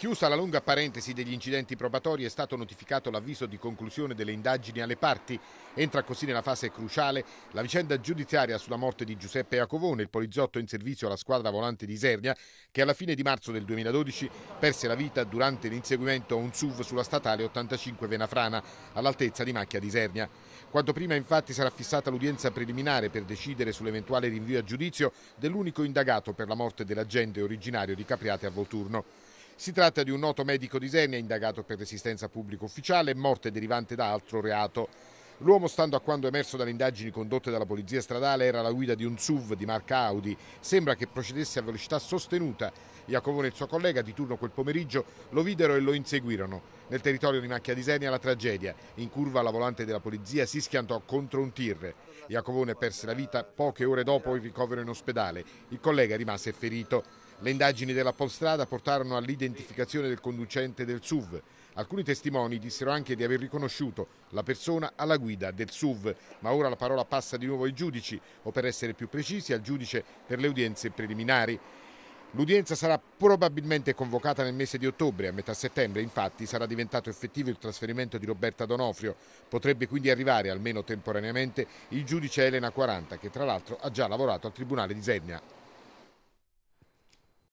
Chiusa la lunga parentesi degli incidenti probatori è stato notificato l'avviso di conclusione delle indagini alle parti. Entra così nella fase cruciale la vicenda giudiziaria sulla morte di Giuseppe Iacovone, il poliziotto in servizio alla squadra volante di Isernia, che alla fine di marzo del 2012 perse la vita durante l'inseguimento a un SUV sulla statale 85 Venafrana, all'altezza di Macchia di Isernia. Quanto prima infatti sarà fissata l'udienza preliminare per decidere sull'eventuale rinvio a giudizio dell'unico indagato per la morte dell'agente originario di Capriate a Volturno. Si tratta di un noto medico di Senia indagato per resistenza pubblico ufficiale e morte derivante da altro reato. L'uomo, stando a quanto emerso dalle indagini condotte dalla Polizia Stradale, era la guida di un SUV di marca Audi. Sembra che procedesse a velocità sostenuta. Iacovone e il suo collega, di turno quel pomeriggio, lo videro e lo inseguirono. Nel territorio di Macchia di Senia la tragedia. In curva la volante della polizia si schiantò contro un tir. Iacovone perse la vita poche ore dopo il ricovero in ospedale. Il collega rimase ferito. Le indagini della Polstrada portarono all'identificazione del conducente del SUV. Alcuni testimoni dissero anche di aver riconosciuto la persona alla guida del SUV, ma ora la parola passa di nuovo ai giudici, o per essere più precisi al giudice per le udienze preliminari. L'udienza sarà probabilmente convocata nel mese di ottobre, a metà settembre infatti sarà diventato effettivo il trasferimento di Roberta Donofrio. Potrebbe quindi arrivare, almeno temporaneamente, il giudice Elena 40, che tra l'altro ha già lavorato al Tribunale di Zernia.